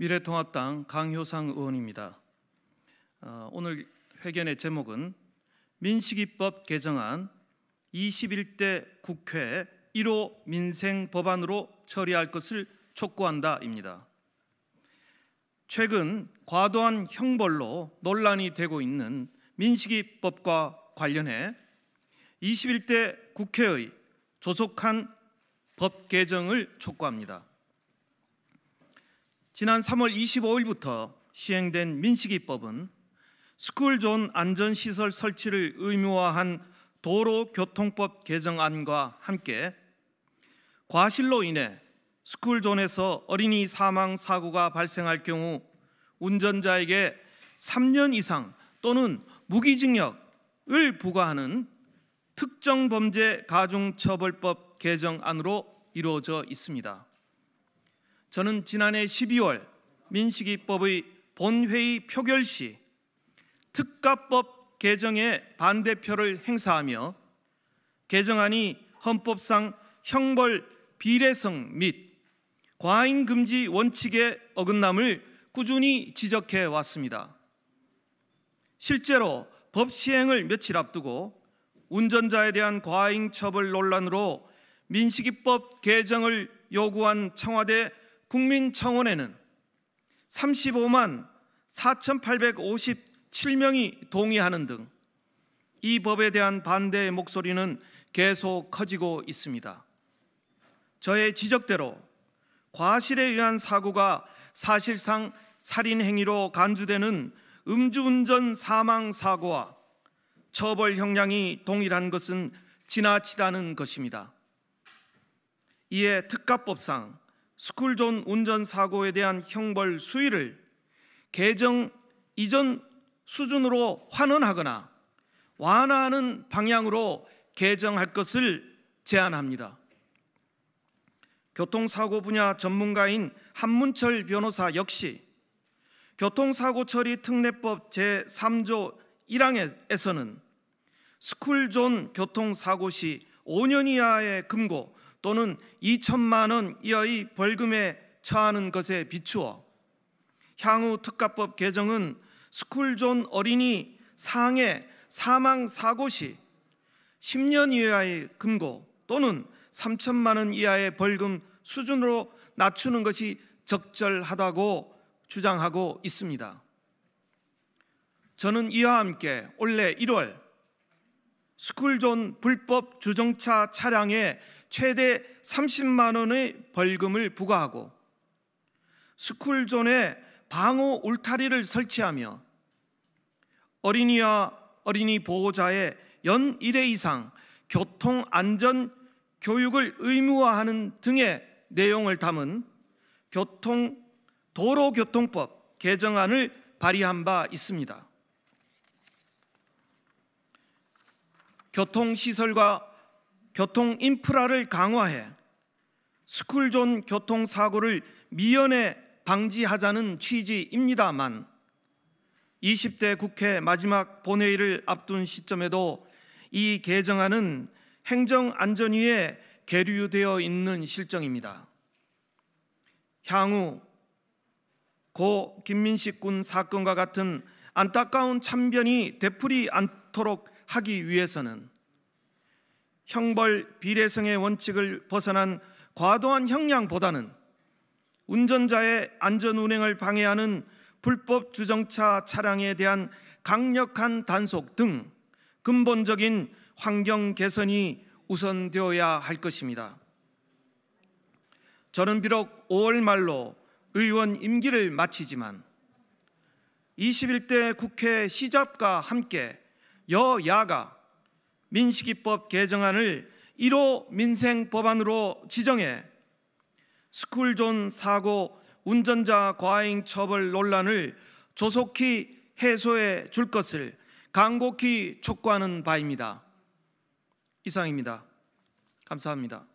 미래통합당 강효상 의원입니다. 어, 오늘 회견의 제목은 민식이법 개정안 21대 국회 1호 민생 법안으로 처리할 것을 촉구한다입니다. 최근 과도한 형벌로 논란이 되고 있는 민식이법과 관련해 21대 국회의 조속한 법 개정을 촉구합니다. 지난 3월 25일부터 시행된 민식이법은 스쿨존 안전시설 설치를 의무화한 도로교통법 개정안과 함께 과실로 인해 스쿨존에서 어린이 사망 사고가 발생할 경우 운전자에게 3년 이상 또는 무기징역을 부과하는 특정범죄 가중처벌법 개정안으로 이루어져 있습니다. 저는 지난해 12월 민식이법의 본회의 표결 시 특가법 개정에 반대표를 행사하며 개정안이 헌법상 형벌 비례성 및 과잉 금지 원칙의 어긋남을 꾸준히 지적해 왔습니다. 실제로 법 시행을 며칠 앞두고 운전자에 대한 과잉 처벌 논란으로 민식이법 개정을 요구한 청와대 국민청원에는 35만 4,857명이 동의하는 등 이 법에 대한 반대의 목소리는 계속 커지고 있습니다. 저의 지적대로 과실에 의한 사고가 사실상 살인 행위로 간주되는 음주운전 사망 사고와 처벌 형량이 동일한 것은 지나치다는 것입니다. 이에 특가법상 스쿨존 운전 사고에 대한 형벌 수위를 개정 이전 수준으로 환원하거나 완화하는 방향으로 개정할 것을 제안합니다. 교통사고 분야 전문가인 한문철 변호사 역시 교통사고 처리 특례법 제3조 1항에서는 스쿨존 교통사고 시 5년 이하의 금고 또는 2천만 원 이하의 벌금에 처하는 것에 비추어 향후 특가법 개정은 스쿨존 어린이 상해 사망 사고 시 10년 이하의 금고 또는 3천만 원 이하의 벌금 수준으로 낮추는 것이 적절하다고 주장하고 있습니다. 저는 이와 함께 올해 1월 스쿨존 불법 주정차 차량의 최대 30만 원의 벌금을 부과하고 스쿨존에 방호 울타리를 설치하며 어린이와 어린이 보호자의 연 1회 이상 교통 안전 교육을 의무화하는 등의 내용을 담은 교통 도로교통법 개정안을 발의한 바 있습니다. 교통시설과 교통 인프라를 강화해 스쿨존 교통 사고를 미연에 방지하자는 취지입니다만 20대 국회 마지막 본회의를 앞둔 시점에도 이 개정안은 행정안전위에 계류되어 있는 실정입니다. 향후 고 김민식 군 사건과 같은 안타까운 참변이 되풀이 않도록 하기 위해서는 형벌 비례성의 원칙을 벗어난 과도한 형량보다는 운전자의 안전 운행을 방해하는 불법 주정차 차량에 대한 강력한 단속 등 근본적인 환경 개선이 우선되어야 할 것입니다. 저는 비록 5월 말로 의원 임기를 마치지만 21대 국회 시작과 함께 여야가 민식이법 개정안을 1호 민생 법안으로 지정해 스쿨존 사고 운전자 과잉 처벌 논란을 조속히 해소해 줄 것을 강곡히 촉구하는 바입니다. 이상입니다. 감사합니다.